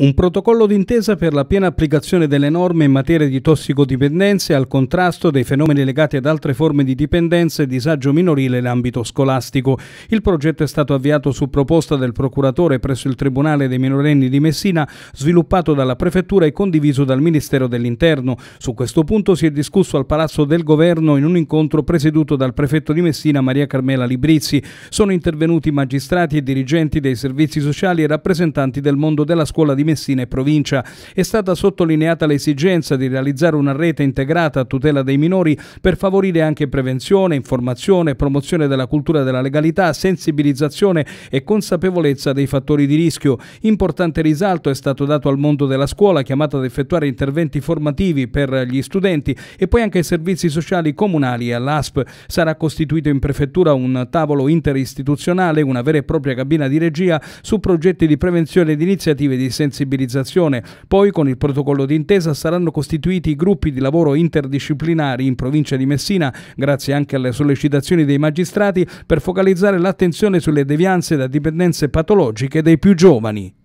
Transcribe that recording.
Un protocollo d'intesa per la piena applicazione delle norme in materia di tossicodipendenze e al contrasto dei fenomeni legati ad altre forme di dipendenza e disagio minorile in ambito scolastico. Il progetto è stato avviato su proposta del procuratore presso il Tribunale dei minorenni di Messina, sviluppato dalla Prefettura e condiviso dal Ministero dell'Interno. Su questo punto si è discusso al Palazzo del Governo in un incontro presieduto dal prefetto di Messina Maria Carmela Librizzi. Sono intervenuti magistrati e dirigenti dei servizi sociali e rappresentanti del mondo della scuola di Messina e provincia. È stata sottolineata l'esigenza di realizzare una rete integrata a tutela dei minori per favorire anche prevenzione, informazione, promozione della cultura della legalità, sensibilizzazione e consapevolezza dei fattori di rischio. Importante risalto è stato dato al mondo della scuola chiamato ad effettuare interventi formativi per gli studenti e poi anche ai servizi sociali comunali e all'ASP. Sarà costituito in prefettura un tavolo interistituzionale, una vera e propria cabina di regia su progetti di prevenzione ed iniziative di sensibilizzazione sensibilizzazione. Poi con il protocollo d'intesa saranno costituiti i gruppi di lavoro interdisciplinari in provincia di Messina, grazie anche alle sollecitazioni dei magistrati, per focalizzare l'attenzione sulle devianze da dipendenze patologiche dei più giovani.